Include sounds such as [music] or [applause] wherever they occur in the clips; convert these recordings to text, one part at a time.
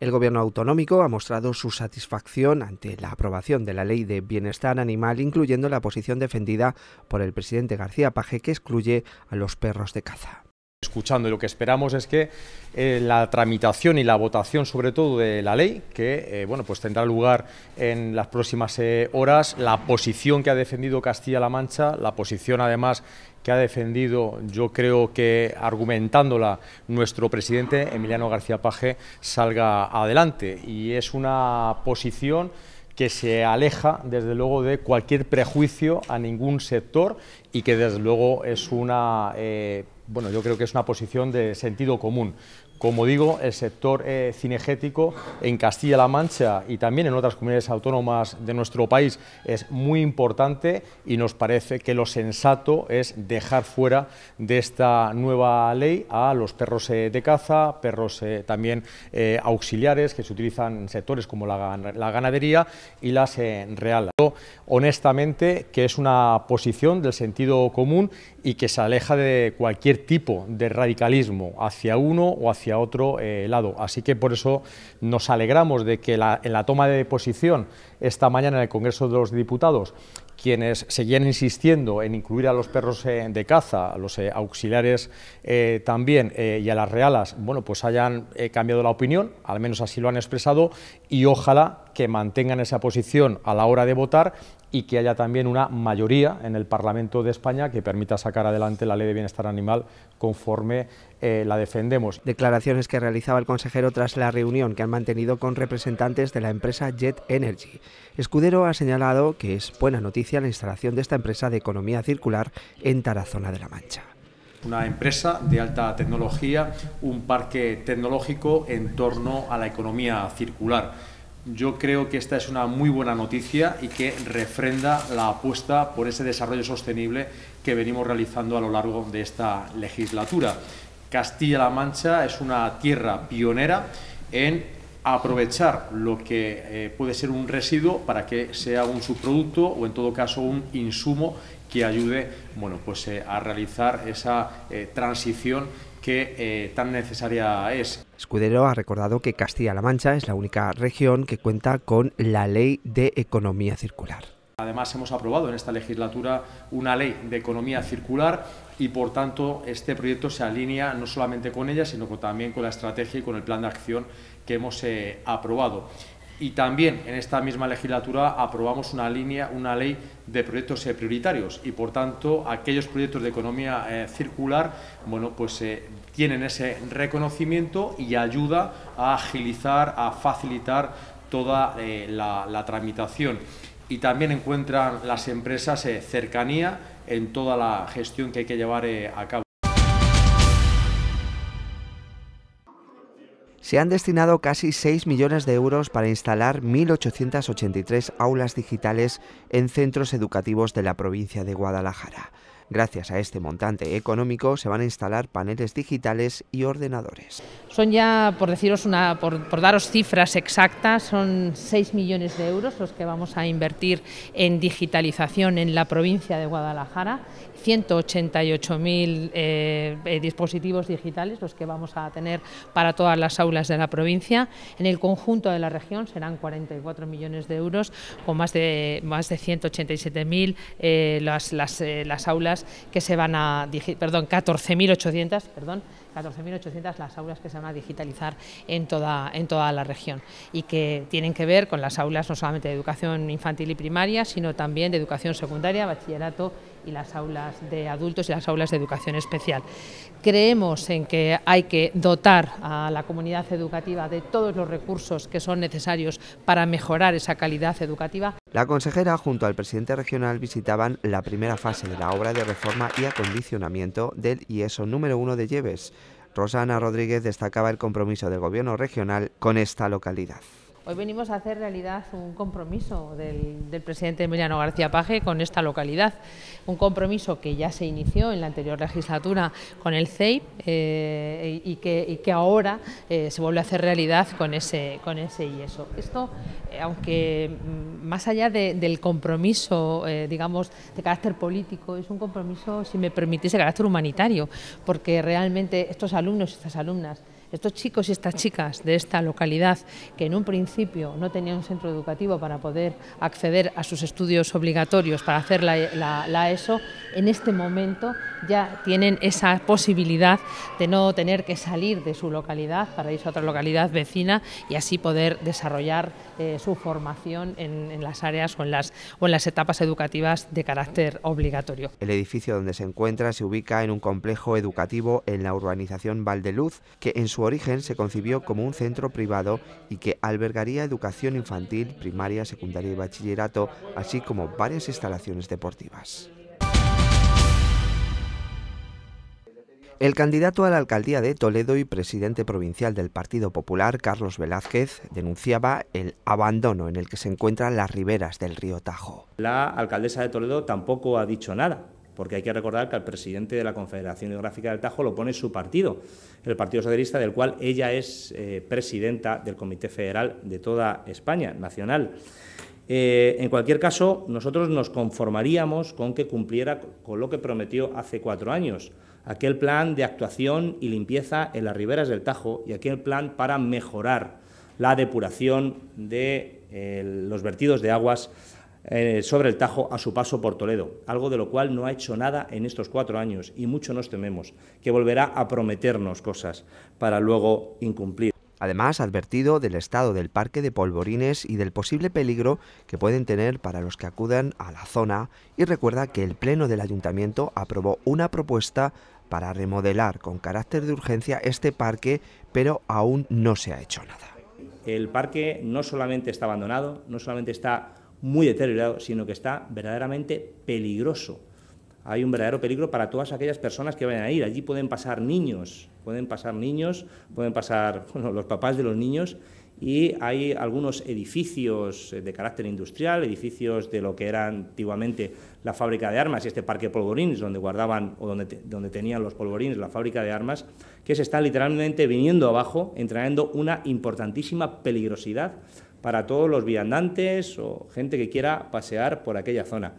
El gobierno autonómico ha mostrado su satisfacción ante la aprobación de la ley de bienestar animal, incluyendo la posición defendida por el presidente García Paje que excluye a los perros de caza escuchando y lo que esperamos es que eh, la tramitación y la votación sobre todo de la ley, que eh, bueno, pues tendrá lugar en las próximas eh, horas, la posición que ha defendido Castilla-La Mancha, la posición además que ha defendido, yo creo que argumentándola, nuestro presidente Emiliano García Paje salga adelante. Y es una posición que se aleja, desde luego, de cualquier prejuicio a ningún sector y que, desde luego, es una bueno, yo creo que es una posición de sentido común. Como digo, el sector eh, cinegético en Castilla-La Mancha y también en otras comunidades autónomas de nuestro país es muy importante y nos parece que lo sensato es dejar fuera de esta nueva ley a los perros eh, de caza, perros eh, también auxiliares que se utilizan en sectores como la, ganadería y las reales honestamente que es una posición del sentido común y que se aleja de cualquier tipo de radicalismo hacia uno o hacia otro eh, lado. Así que por eso nos alegramos de que en la toma de posición esta mañana en el Congreso de los Diputados quienes seguían insistiendo en incluir a los perros eh, de caza, a los eh, auxiliares también y a las realas, bueno, pues hayan cambiado la opinión, al menos así lo han expresado, y ojalá que mantengan esa posición a la hora de votar y que haya también una mayoría en el Parlamento de España que permita sacar adelante la ley de bienestar animal conforme eh, la defendemos. Declaraciones que realizaba el consejero tras la reunión que han mantenido con representantes de la empresa Jet Energy. Escudero ha señalado que es buena noticia la instalación de esta empresa de economía circular en Tarazona de la Mancha una empresa de alta tecnología, un parque tecnológico en torno a la economía circular yo creo que esta es una muy buena noticia y que refrenda la apuesta por ese desarrollo sostenible que venimos realizando a lo largo de esta legislatura. Castilla-La Mancha es una tierra pionera en aprovechar lo que eh, puede ser un residuo para que sea un subproducto o en todo caso un insumo que ayude pues, eh, a realizar esa eh, transición que eh, tan necesaria es. Escudero ha recordado que Castilla-La Mancha es la única región que cuenta con la Ley de Economía Circular. Además, hemos aprobado en esta legislatura una ley de economía circular y, por tanto, este proyecto se alinea no solamente con ella, sino también con la estrategia y con el plan de acción que hemos eh, aprobado. Y también en esta misma legislatura aprobamos una línea, una ley de proyectos eh, prioritarios y por tanto aquellos proyectos de economía eh, circular, bueno, pues eh, tienen ese reconocimiento y ayuda a agilizar, a facilitar toda la, tramitación. Y también encuentran las empresas cercanía en toda la gestión que hay que llevar a cabo. Se han destinado casi 6 millones de euros para instalar 1.883 aulas digitales en centros educativos de la provincia de Guadalajara. Gracias a este montante económico se van a instalar paneles digitales y ordenadores. Son ya, por deciros una, por, daros cifras exactas, son 6 millones de euros los que vamos a invertir en digitalización en la provincia de Guadalajara 188.000 eh, dispositivos digitales los que vamos a tener para todas las aulas de la provincia. En el conjunto de la región serán 44 millones de euros, con más de, más de 187.000 eh, las, eh, las, aulas que se van a... perdón, perdón, las aulas que se van a digitalizar en toda, en toda la región y que tienen que ver con las aulas no solamente de educación infantil y primaria, sino también de educación secundaria, bachillerato y las aulas de adultos y las aulas de educación especial. Creemos en que hay que dotar a la comunidad educativa de todos los recursos que son necesarios para mejorar esa calidad educativa. La consejera junto al presidente regional visitaban la primera fase de la obra de reforma y acondicionamiento del IESO número uno de Lleves. Rosana Rodríguez destacaba el compromiso del gobierno regional con esta localidad. Hoy venimos a hacer realidad un compromiso del, presidente Emiliano García Paje con esta localidad, un compromiso que ya se inició en la anterior legislatura con el CEIP eh, y, que, ahora eh, se vuelve a hacer realidad con ese, con ese e Esto, eh, aunque mm, más allá del compromiso, digamos, de carácter político, es un compromiso, si me permitís, de carácter humanitario, porque realmente estos alumnos y estas alumnas estos chicos y estas chicas de esta localidad, que en un principio no tenían un centro educativo para poder acceder a sus estudios obligatorios para hacer la, ESO, en este momento ya tienen esa posibilidad de no tener que salir de su localidad para irse a otra localidad vecina y así poder desarrollar eh, su formación en, las áreas o en las, o en las etapas educativas de carácter obligatorio. El edificio donde se encuentra se ubica en un complejo educativo en la urbanización Valdeluz, que en su su origen se concibió como un centro privado y que albergaría educación infantil, primaria, secundaria y bachillerato, así como varias instalaciones deportivas. El candidato a la alcaldía de Toledo y presidente provincial del Partido Popular, Carlos Velázquez, denunciaba el abandono en el que se encuentran las riberas del río Tajo. La alcaldesa de Toledo tampoco ha dicho nada porque hay que recordar que al presidente de la Confederación Hidrográfica del Tajo lo pone su partido, el Partido Socialista, del cual ella es eh, presidenta del Comité Federal de toda España, nacional. Eh, en cualquier caso, nosotros nos conformaríamos con que cumpliera con lo que prometió hace cuatro años, aquel plan de actuación y limpieza en las riberas del Tajo y aquel plan para mejorar la depuración de eh, los vertidos de aguas eh, sobre el Tajo a su paso por Toledo, algo de lo cual no ha hecho nada en estos cuatro años y mucho nos tememos, que volverá a prometernos cosas para luego incumplir. Además, ha advertido del estado del parque de polvorines y del posible peligro que pueden tener para los que acudan a la zona y recuerda que el Pleno del Ayuntamiento aprobó una propuesta para remodelar con carácter de urgencia este parque, pero aún no se ha hecho nada. El parque no solamente está abandonado, no solamente está muy deteriorado, sino que está verdaderamente peligroso. Hay un verdadero peligro para todas aquellas personas que vayan a ir. Allí pueden pasar niños, pueden pasar niños, pueden pasar [laughs] los papás de los niños y hay algunos edificios eh, de carácter industrial, edificios de lo que era antiguamente la fábrica de armas y este parque polvorines donde guardaban o donde, donde tenían los polvorines la fábrica de armas, que se está literalmente viniendo abajo, entrenando una importantísima peligrosidad para todos los viandantes o gente que quiera pasear por aquella zona.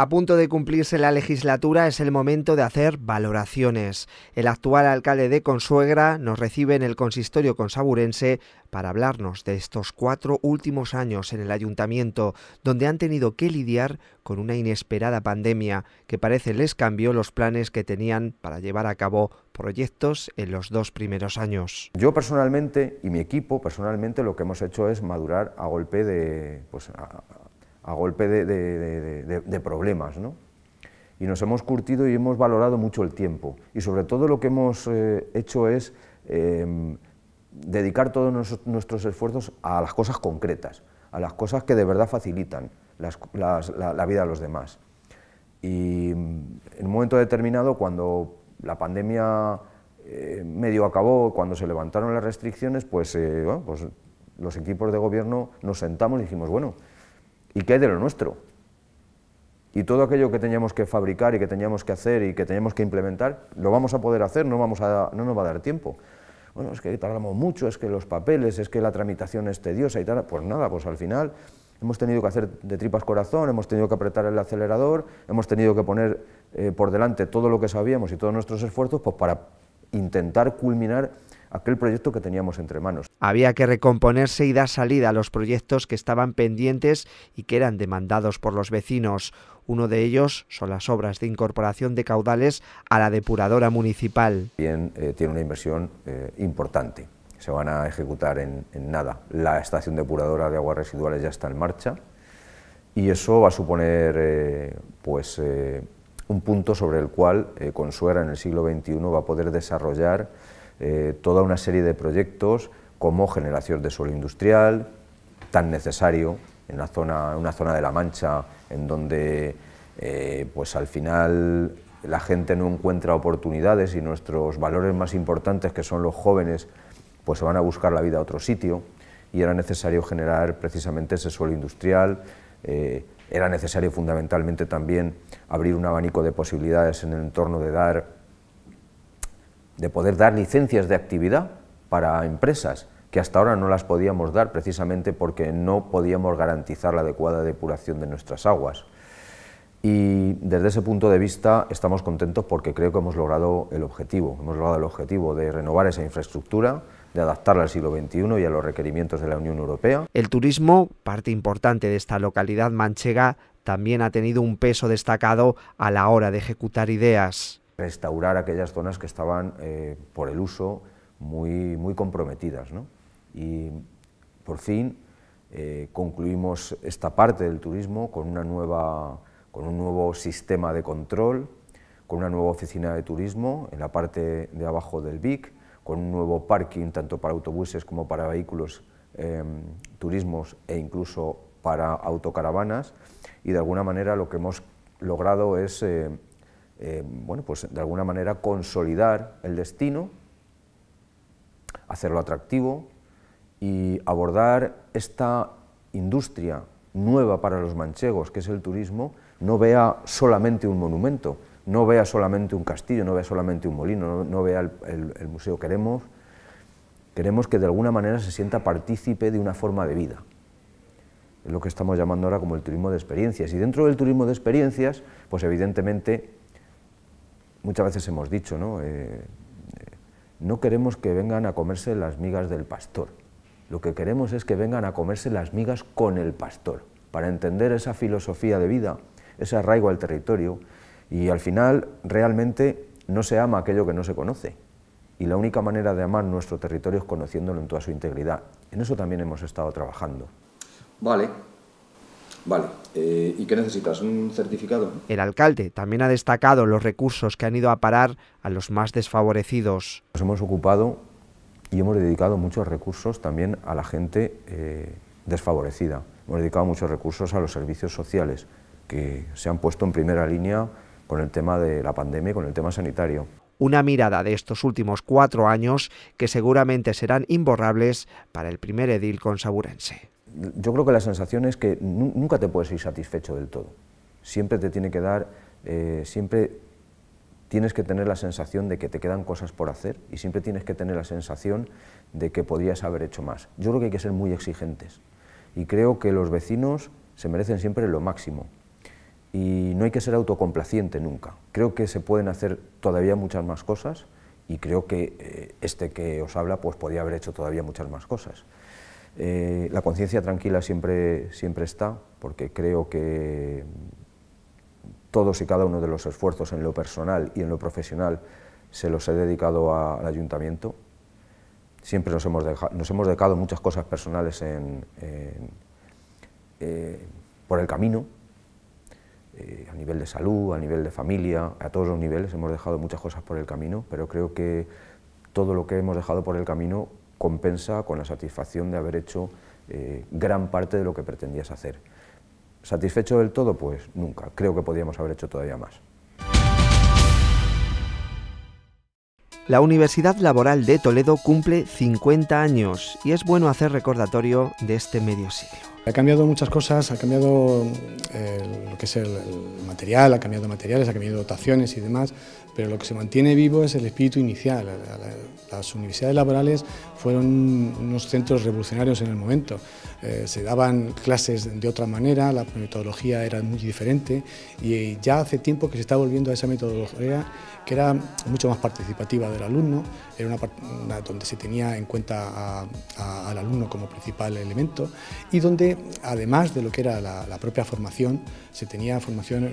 A punto de cumplirse la legislatura es el momento de hacer valoraciones. El actual alcalde de Consuegra nos recibe en el consistorio consaburense para hablarnos de estos cuatro últimos años en el ayuntamiento, donde han tenido que lidiar con una inesperada pandemia que parece les cambió los planes que tenían para llevar a cabo proyectos en los dos primeros años. Yo personalmente y mi equipo personalmente lo que hemos hecho es madurar a golpe de... Pues, a golpe de, problemas. ¿no? Y nos hemos curtido y hemos valorado mucho el tiempo. Y sobre todo lo que hemos eh, hecho es em, dedicar todos nuestros esfuerzos a las cosas concretas, a las cosas que de verdad facilitan la, vida a los demás. Y em, en un momento determinado, cuando la pandemia eh, medio acabó, cuando se levantaron las restricciones, pues, eh, pues, los equipos de gobierno nos sentamos y dijimos, bueno, ¿Y qué hay de lo nuestro? Y todo aquello que teníamos que fabricar y que teníamos que hacer y que teníamos que implementar, lo vamos a poder hacer, no, vamos a, no nos va a dar tiempo. Bueno, es que tardamos mucho, es que los papeles, es que la tramitación es tediosa y tal. Pues nada, pues al final hemos tenido que hacer de tripas corazón, hemos tenido que apretar el acelerador, hemos tenido que poner eh, por delante todo lo que sabíamos y todos nuestros esfuerzos pues, para intentar culminar aquel proyecto que teníamos entre manos. Había que recomponerse y dar salida a los proyectos que estaban pendientes y que eran demandados por los vecinos. Uno de ellos son las obras de incorporación de caudales a la depuradora municipal. Bien, eh, tiene una inversión eh, importante. Se van a ejecutar en, nada. La estación depuradora de aguas residuales ya está en marcha y eso va a suponer eh, pues, un punto sobre el cual Consuera en el siglo XXI va a poder desarrollar eh, toda una serie de proyectos como generación de suelo industrial, tan necesario en una zona de La Mancha, en donde eh, pues al final la gente no encuentra oportunidades y nuestros valores más importantes, que son los jóvenes, pues se van a buscar la vida a otro sitio y era necesario generar precisamente ese suelo industrial, eh, era necesario fundamentalmente también abrir un abanico de posibilidades en el entorno de dar de poder dar licencias de actividad para empresas que hasta ahora no las podíamos dar precisamente porque no podíamos garantizar la adecuada depuración de nuestras aguas. Y desde ese punto de vista estamos contentos porque creo que hemos logrado el objetivo, hemos logrado el objetivo de renovar esa infraestructura, de adaptarla al siglo XXI y a los requerimientos de la Unión Europea. El turismo, parte importante de esta localidad manchega, también ha tenido un peso destacado a la hora de ejecutar ideas restaurar aquellas zonas que estaban eh, por el uso muy, muy comprometidas. Y por fin eh, concluimos esta parte del turismo con, una nueva, con un nuevo sistema de control, con una nueva oficina de turismo en la parte de abajo del BIC, con un nuevo parking tanto para autobuses como para vehículos, em, turismos e incluso para autocaravanas. Y de alguna manera lo que hemos logrado es eh, eh, bueno, pues de alguna manera consolidar el destino, hacerlo atractivo y abordar esta industria nueva para los manchegos, que es el turismo, no vea solamente un monumento, no vea solamente un castillo, no vea solamente un molino, no, vea el, museo. Queremos, queremos que de alguna manera se sienta partícipe de una forma de vida. Es lo que estamos llamando ahora como el turismo de experiencias. Y dentro del turismo de experiencias, pues evidentemente muchas veces hemos dicho, ¿no? Eh, eh, no queremos que vengan a comerse las migas del pastor, lo que queremos es que vengan a comerse las migas con el pastor, para entender esa filosofía de vida, ese arraigo al territorio, y al final realmente no se ama aquello que no se conoce, y la única manera de amar nuestro territorio es conociéndolo en toda su integridad. En eso también hemos estado trabajando. Vale, Vale, eh, ¿y qué necesitas? ¿Un certificado? El alcalde también ha destacado los recursos que han ido a parar a los más desfavorecidos. Nos hemos ocupado y hemos dedicado muchos recursos también a la gente eh, desfavorecida. Hemos dedicado muchos recursos a los servicios sociales, que se han puesto en primera línea con el tema de la pandemia y con el tema sanitario. Una mirada de estos últimos cuatro años que seguramente serán imborrables para el primer edil consaburense yo creo que la sensación es que nunca te puedes ir satisfecho del todo. Siempre te tiene que dar, eh, siempre tienes que tener la sensación de que te quedan cosas por hacer y siempre tienes que tener la sensación de que podrías haber hecho más. Yo creo que hay que ser muy exigentes y creo que los vecinos se merecen siempre lo máximo y no hay que ser autocomplaciente nunca. Creo que se pueden hacer todavía muchas más cosas y creo que eh, este que os habla pues podría haber hecho todavía muchas más cosas. Eh, la conciencia tranquila siempre, siempre está, porque creo que todos y cada uno de los esfuerzos en lo personal y en lo profesional se los he dedicado al ayuntamiento. Siempre nos hemos, dejado, nos hemos muchas cosas personales eh, por el camino, eh, a nivel de salud, a nivel de familia, a todos los niveles hemos dejado muchas cosas por el camino, pero creo que todo lo que hemos dejado por el camino compensa con la satisfacción de haber hecho eh, gran parte de lo que pretendías hacer. ¿Satisfecho del todo? Pues nunca. Creo que podríamos haber hecho todavía más. La Universidad Laboral de Toledo cumple 50 años y es bueno hacer recordatorio de este medio siglo. Ha cambiado muchas cosas, ha cambiado eh, lo que es el, material, ha cambiado materiales, ha cambiado dotaciones y demás, pero lo que se mantiene vivo es el espíritu inicial. las universidades laborales fueron unos centros revolucionarios en el momento. Eh, se daban clases de otra manera, la metodología era muy diferente y ya hace tiempo que se está volviendo a esa metodología que era mucho más participativa del alumno, era una, donde se tenía en cuenta al alumno como principal elemento y donde además de lo que era la, propia formación, se tenía formación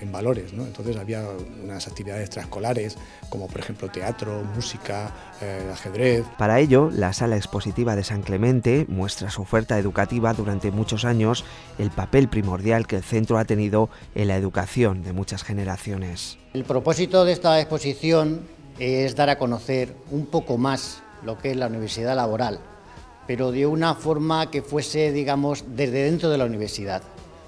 en, valores. Entonces había unas actividades transcolares... como por ejemplo teatro, música, eh, ajedrez. Para ello, la sala expositiva de San Clemente muestra su oferta educativa durante muchos años, el papel primordial que el centro ha tenido en la educación de muchas generaciones. El propósito de esta exposición es dar a conocer un poco más lo que es la universidad laboral pero de una forma que fuese, digamos, desde dentro de la universidad.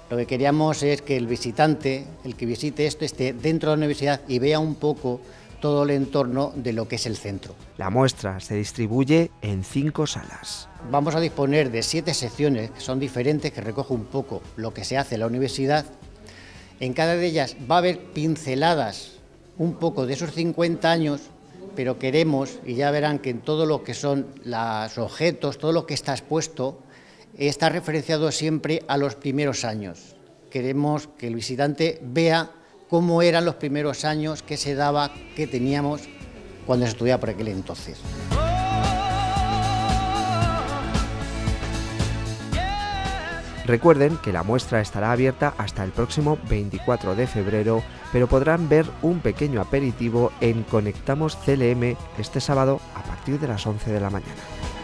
Lo que queríamos es que el visitante, el que visite esto, esté dentro de la universidad y vea un poco todo el entorno de lo que es el centro. La muestra se distribuye en cinco salas. Vamos a disponer de siete secciones que son diferentes, que recogen un poco lo que se hace en la universidad. En cada de ellas va a haber pinceladas un poco de esos 50 años pero queremos, y ya verán que en todo lo que son los objetos, todo lo que está expuesto, está referenciado siempre a los primeros años. Queremos que el visitante vea cómo eran los primeros años, que se daba, qué teníamos cuando se estudiaba por aquel entonces. Recuerden que la muestra estará abierta hasta el próximo 24 de febrero, pero podrán ver un pequeño aperitivo en Conectamos CLM este sábado a partir de las 11 de la mañana.